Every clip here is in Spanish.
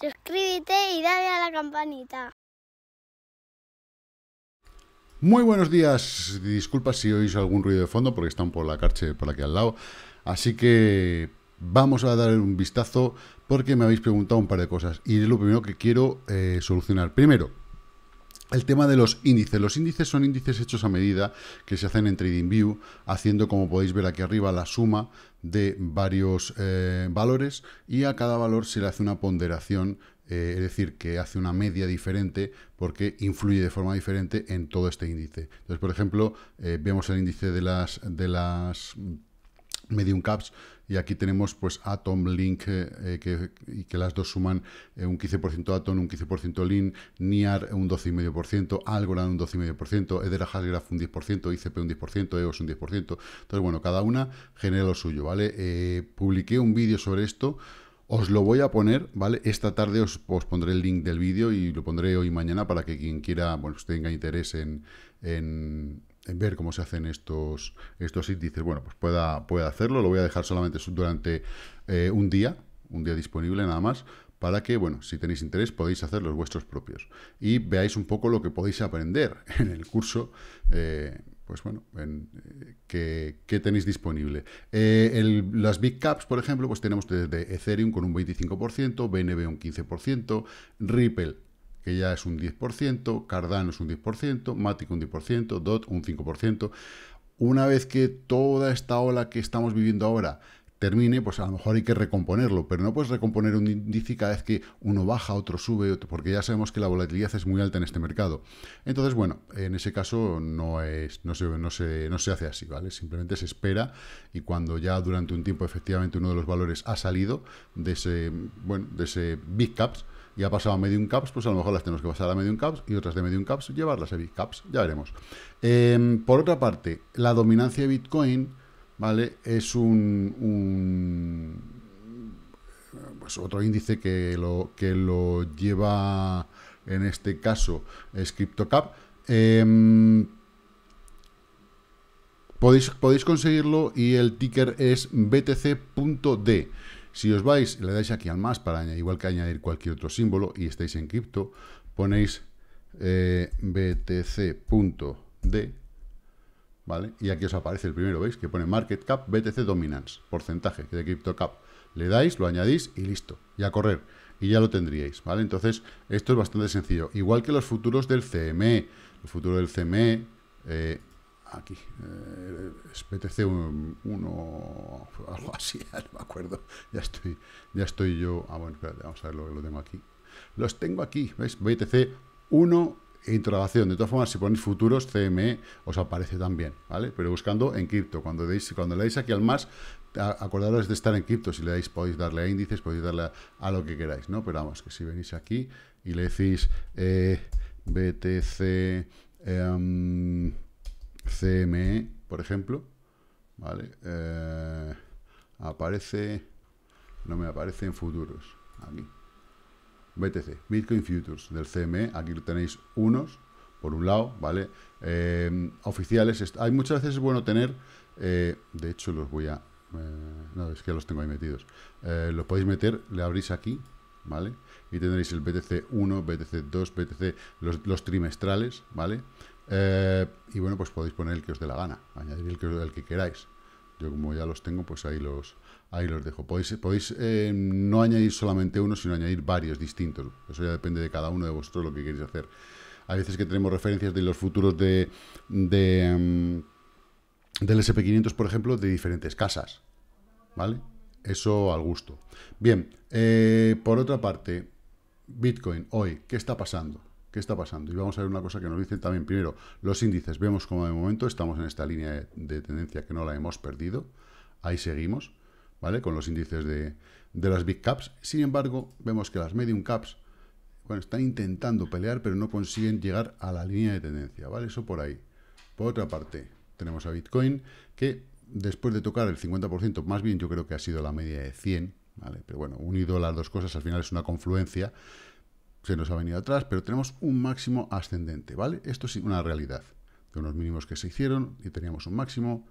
Suscríbete y dale a la campanita. Muy buenos días. Disculpas si oís algún ruido de fondo porque están por la carche por aquí al lado. Así que vamos a dar un vistazo porque me habéis preguntado un par de cosas y es lo primero que quiero eh, solucionar. Primero, el tema de los índices. Los índices son índices hechos a medida que se hacen en TradingView, haciendo, como podéis ver aquí arriba, la suma de varios eh, valores y a cada valor se le hace una ponderación, eh, es decir, que hace una media diferente porque influye de forma diferente en todo este índice. Entonces, por ejemplo, eh, vemos el índice de las, de las Medium Caps y aquí tenemos pues Atom, Link, eh, eh, que, y que las dos suman eh, un 15% Atom, un 15% Link, NIAR un 12,5%, Algorand un 12,5%, Edera Hasgraph un 10%, ICP un 10%, EOS un 10%. Entonces, bueno, cada una genera lo suyo, ¿vale? publiqué un vídeo sobre esto. Os lo voy a poner, ¿vale? Esta tarde os, pondré el link del vídeo y lo pondré hoy y mañana para que quien quiera, bueno, tenga interés en ver cómo se hacen estos, estos índices, bueno, pues pueda, hacerlo, lo voy a dejar solamente durante eh, un día, un día disponible nada más, para que, bueno, si tenéis interés podéis hacer los vuestros propios y veáis un poco lo que podéis aprender en el curso, eh, pues bueno, en, eh, que, tenéis disponible. las Big Caps, por ejemplo, pues tenemos desde Ethereum con un 25%, BNB un 15%, Ripple que ya es un 10%, Cardano es un 10%, Matic un 10%, DOT un 5%. Una vez que toda esta ola que estamos viviendo ahora termine, pues a lo mejor hay que recomponerlo, pero no puedes recomponer un índice cada vez que uno baja, otro sube, porque ya sabemos que la volatilidad es muy alta en este mercado. Entonces, bueno, en ese caso no, es, no, se, no, se, hace así, ¿vale? Simplemente se espera y cuando ya durante un tiempo efectivamente uno de los valores ha salido de ese, bueno, de ese big caps, y ha pasado a medium caps, pues a lo mejor las tenemos que pasar a medium caps y otras de medium caps llevarlas a big caps, ya veremos. Em, por otra parte, la dominancia de Bitcoin, ¿vale? Es un, pues otro índice que lo, que lo lleva, en este caso, es CryptoCap. Em, podéis, podéis conseguirlo y el ticker es btc.d. Si os vais, le dais aquí al más para igual que añadir cualquier otro símbolo y estáis en cripto, ponéis eh, btc.d, ¿vale? Y aquí os aparece el primero, ¿veis? Que pone market cap BTC dominance, porcentaje de Crypto cap. Le dais, lo añadís y listo, ya correr. Y ya lo tendríais, ¿vale? Entonces, esto es bastante sencillo. Igual que los futuros del CME. El futuro del CME, eh, aquí, eh, es PTC 1, algo así, no me acuerdo, ya estoy, ya estoy yo, ah bueno, espérate, vamos a ver lo que lo tengo aquí, los tengo aquí, ¿veis? BTC 1, interrogación, de todas formas, si ponéis futuros, CME os aparece también, ¿vale? Pero buscando en cripto, cuando, cuando le dais aquí al más, acordaros de estar en cripto, si le dais, podéis darle a índices, podéis darle a, lo que queráis, ¿no? Pero vamos, que si venís aquí y le decís eh, BTC... Em, CME, por ejemplo, ¿vale? Eh, aparece, no me aparece en futuros, aquí. BTC, Bitcoin Futures del CME, aquí lo tenéis unos, por un lado, ¿vale? Eh, oficiales, hay muchas veces es bueno tener, eh, de hecho los voy a, no, es que los tengo ahí metidos, los podéis meter, le abrís aquí, ¿vale? Y tendréis el BTC 1, BTC 2, BTC, los, los trimestrales, ¿vale? Eh, y bueno, pues podéis poner el que os dé la gana, añadir el que, el que queráis. Yo como ya los tengo, pues ahí los, ahí los dejo. Podéis, podéis eh, no añadir solamente uno, sino añadir varios distintos. Eso ya depende de cada uno de vosotros lo que queréis hacer. Hay veces que tenemos referencias de los futuros de, de mm, del SP500, por ejemplo, de diferentes casas. ¿Vale? Eso al gusto. Bien, eh, por otra parte, Bitcoin hoy, ¿qué está pasando? ¿Qué está pasando? Y vamos a ver una cosa que nos dicen también. Primero, los índices. Vemos como de momento estamos en esta línea de, tendencia que no la hemos perdido. Ahí seguimos, ¿vale? Con los índices de, de, las big caps. Sin embargo, vemos que las medium caps, bueno, están intentando pelear, pero no consiguen llegar a la línea de tendencia, ¿vale? Eso por ahí. Por otra parte, tenemos a Bitcoin, que después de tocar el 50%, más bien yo creo que ha sido la media de 100, ¿vale? Pero bueno, unido las dos cosas, al final es una confluencia se nos ha venido atrás, pero tenemos un máximo ascendente, ¿vale? Esto es una realidad. De unos mínimos que se hicieron y teníamos un máximo,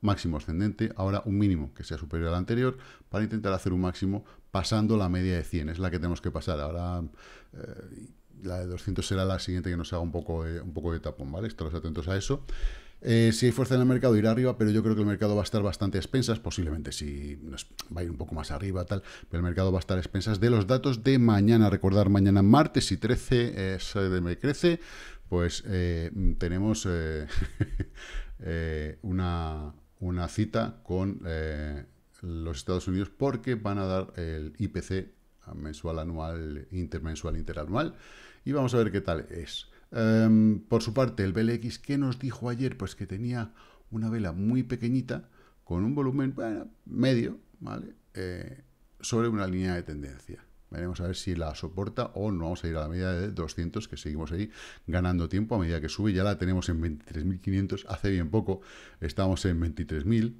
máximo ascendente, ahora un mínimo que sea superior al anterior para intentar hacer un máximo pasando la media de 100, es la que tenemos que pasar. Ahora eh, la de 200 será la siguiente que nos haga un poco un poco de tapón, ¿vale? Estaros atentos a eso. Eh, si hay fuerza en el mercado, irá arriba, pero yo creo que el mercado va a estar bastante expensas, posiblemente si nos va a ir un poco más arriba, tal, pero el mercado va a estar expensas de los datos de mañana. Recordar, mañana martes y 13 me crece, pues eh, tenemos eh, una, una, cita con los Estados Unidos porque van a dar el IPC mensual, anual, intermensual, interanual, y vamos a ver qué tal es. Em, por su parte, el BLX, ¿qué nos dijo ayer? Pues que tenía una vela muy pequeñita, con un volumen medio, ¿vale? Eh, sobre una línea de tendencia. Veremos a ver si la soporta o no vamos a ir a la media de 200, que seguimos ahí ganando tiempo a medida que sube. Ya la tenemos en 23.500, hace bien poco estábamos en 23.000.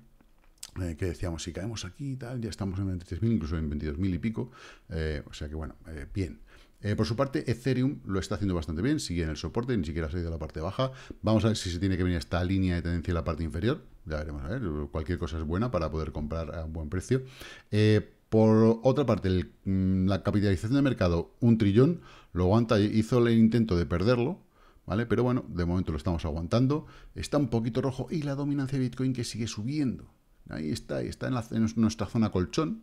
Eh, que decíamos, si caemos aquí y tal, ya estamos en 23.000, incluso en 22.000 y pico. Eh, o sea que, bueno, bien. Eh, por su parte, Ethereum lo está haciendo bastante bien, sigue en el soporte, ni siquiera ha salido a la parte baja. Vamos a ver si se tiene que venir esta línea de tendencia en la parte inferior. Ya veremos, a ver, cualquier cosa es buena para poder comprar a un buen precio. Eh, por otra parte, mm, la capitalización de mercado, un trillón, lo aguanta, hizo el intento de perderlo, ¿vale? Pero bueno, de momento lo estamos aguantando. Está un poquito rojo y la dominancia de Bitcoin que sigue subiendo. Ahí está, está en nuestra zona colchón.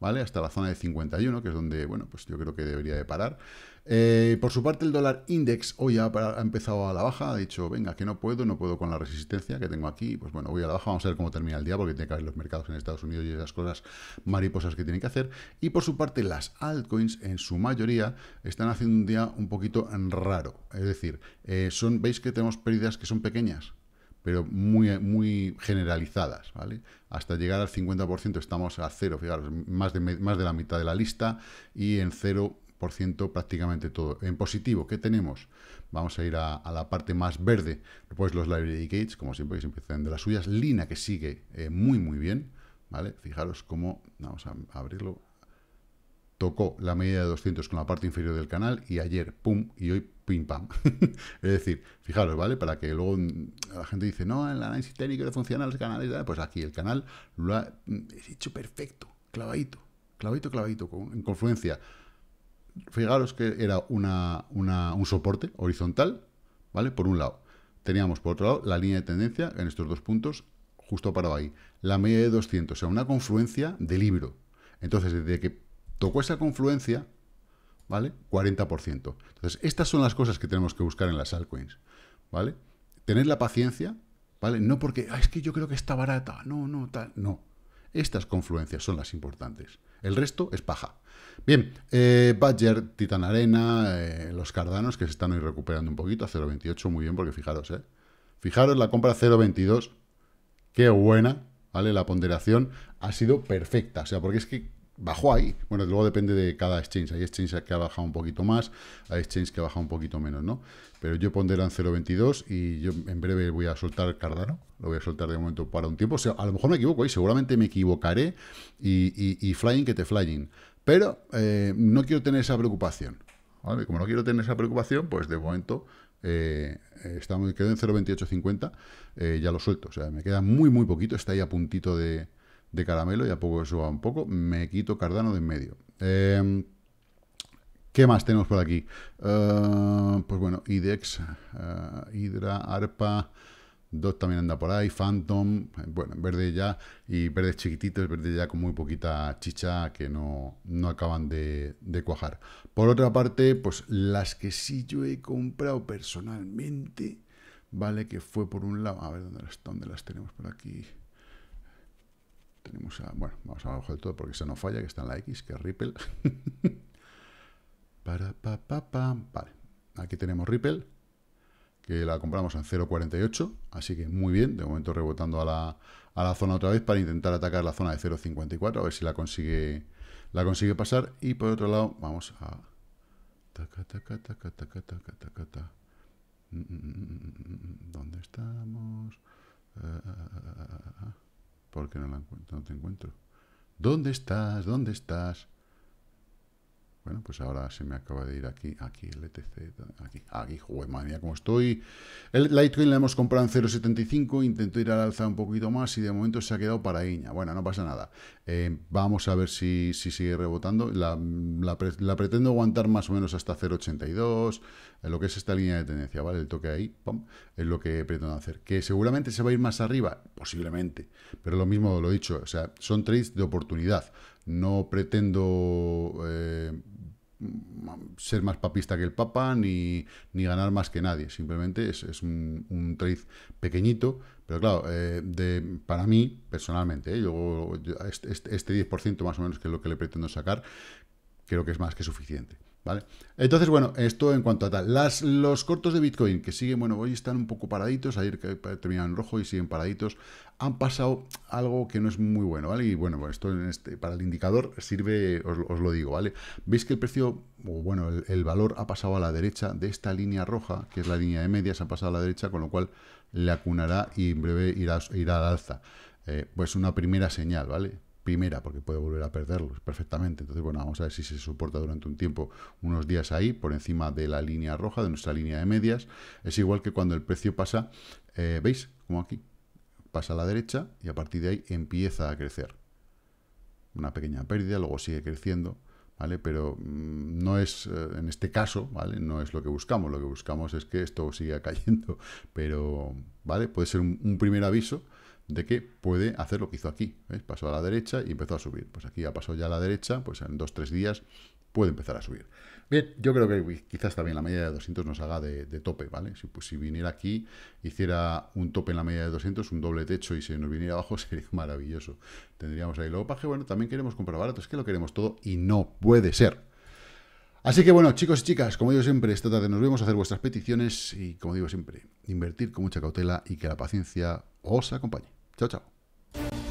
Hasta la zona de 51, que es donde, bueno, pues yo creo que debería de parar. Eh, por su parte, el dólar index hoy ha, empezado a la baja, ha dicho, venga, que no puedo, no puedo con la resistencia que tengo aquí, pues bueno, voy a la baja, vamos a ver cómo termina el día, porque tiene que haber los mercados en Estados Unidos y esas cosas mariposas que tienen que hacer. Y por su parte, las altcoins, en su mayoría, están haciendo un día un poquito raro, es decir, eh, son, veis que tenemos pérdidas que son pequeñas, pero muy, muy generalizadas, ¿vale? Hasta llegar al 50% estamos a cero, fijaros, más de, más de la mitad de la lista y en 0% prácticamente todo. En positivo, ¿qué tenemos? Vamos a ir a, la parte más verde, pues los library gates, como siempre, que siempre hacen de las suyas. Lina, que sigue eh, muy, muy bien, ¿vale? Fijaros cómo, vamos a abrirlo, tocó la medida de 200 con la parte inferior del canal y ayer, pum, y hoy, pim pam. es decir, fijaros, ¿vale? Para que luego mm, la gente dice, no, el análisis técnico no funciona los canales, pues aquí el canal lo ha mm, hecho perfecto, clavadito, clavadito, clavadito, en confluencia. Fijaros que era un soporte horizontal, ¿vale? Por un lado. Teníamos, por otro lado, la línea de tendencia en estos dos puntos, justo parado ahí. La media de 200, o sea, una confluencia de libro. Entonces, desde que tocó esa confluencia, ¿vale? 40%. Entonces, estas son las cosas que tenemos que buscar en las altcoins, ¿vale? Tener la paciencia, ¿vale? No porque, ah, es que yo creo que está barata, no, no, tal, no. Estas confluencias son las importantes. El resto es paja. Bien, eh, Badger, Titan Arena, eh, los Cardanos que se están hoy recuperando un poquito a 0.28, muy bien, porque fijaros, ¿eh? Fijaros la compra 0.22, qué buena, ¿vale? La ponderación ha sido perfecta, o sea, porque es que bajó ahí. Bueno, luego depende de cada exchange. Hay exchanges que ha bajado un poquito más, hay exchanges que ha bajado un poquito menos, ¿no? Pero yo pondré en 0.22 y yo en breve voy a soltar Cardano. Lo voy a soltar de momento para un tiempo. O sea, a lo mejor me equivoco y seguramente me equivocaré y, flying que te flying. Pero eh, no quiero tener esa preocupación. ¿vale? Como no quiero tener esa preocupación, pues de momento eh, estamos, quedo en 0.2850, eh, ya lo suelto. O sea, me queda muy, muy poquito. Está ahí a puntito de, de caramelo y a poco que suba un poco, me quito Cardano de en medio. Em, ¿Qué más tenemos por aquí? Eh, pues bueno, IDEX, eh, Hydra, ARPA, DOT también anda por ahí, Phantom, bueno, verde ya, y verdes chiquititos, verde ya con muy poquita chicha que no, no acaban de, cuajar. Por otra parte, pues las que sí yo he comprado personalmente, vale, que fue por un lado, a ver dónde las, dónde las tenemos por aquí, tenemos a, bueno, vamos abajo del todo porque se nos falla, que está en la X, que es Ripple. Para, pa, pa, Vale, aquí tenemos Ripple, que la compramos en 0.48, así que muy bien, de momento rebotando a la, zona otra vez para intentar atacar la zona de 0.54, a ver si la consigue, la consigue pasar. Y por otro lado, vamos a... ¿Dónde estamos? Eh, eh, eh, porque no, la, no te encuentro. ¿Dónde estás? ¿Dónde estás? Bueno, pues ahora se me acaba de ir aquí, aquí el ETC, aquí, aquí, joder, madre mía, como estoy. El Litecoin la hemos comprado en 0.75, intento ir al alza un poquito más y de momento se ha quedado para Iña. Bueno, no pasa nada. Eh, vamos a ver si, sigue rebotando. La, pretendo aguantar más o menos hasta 0.82, lo que es esta línea de tendencia, ¿vale? El toque ahí, ¡pum!, es lo que pretendo hacer. Que seguramente se va a ir más arriba, posiblemente, pero lo mismo lo he dicho, o sea, son trades de oportunidad. No pretendo... Eh, ser más papista que el Papa ni, ni ganar más que nadie. Simplemente es, es un, trade pequeñito, pero claro, eh, de, para mí, personalmente, ¿eh? yo, este, este 10% este más o menos que es lo que le pretendo sacar, creo que es más que suficiente. Entonces, bueno, esto en cuanto a tal. Las, los cortos de Bitcoin que siguen, bueno, hoy están un poco paraditos, ayer terminaron rojo y siguen paraditos, han pasado algo que no es muy bueno, ¿vale? Y bueno, esto en este, para el indicador sirve, os, lo digo, ¿vale? Veis que el precio, o bueno, el, valor ha pasado a la derecha de esta línea roja, que es la línea de medias, ha pasado a la derecha, con lo cual le acunará y en breve irá, irá al alza. Eh, pues una primera señal, ¿vale? primera, porque puede volver a perderlo perfectamente. Entonces, bueno, vamos a ver si se soporta durante un tiempo, unos días ahí, por encima de la línea roja, de nuestra línea de medias. Es igual que cuando el precio pasa, eh, ¿veis? Como aquí, pasa a la derecha y a partir de ahí empieza a crecer. Una pequeña pérdida, luego sigue creciendo. ¿Vale? Pero mm, no es, eh, en este caso, ¿vale? No es lo que buscamos, lo que buscamos es que esto siga cayendo, pero, ¿vale? Puede ser un primer aviso, de que puede hacer lo que hizo aquí. ¿eh? Pasó a la derecha y empezó a subir. Pues aquí ha pasado ya a la derecha, pues en dos, tres días puede empezar a subir. Bien, yo creo que quizás también la media de 200 nos haga de, tope, ¿vale? Si, pues, si viniera aquí, hiciera un tope en la media de 200, un doble techo y se nos viniera abajo, sería maravilloso. Tendríamos ahí. Luego, paje, bueno, también queremos comprar barato, es que lo queremos todo y no puede ser. Así que bueno, chicos y chicas, como digo siempre, esta tarde nos vemos a hacer vuestras peticiones y como digo siempre, invertir con mucha cautela y que la paciencia os acompañe. Chao, chao.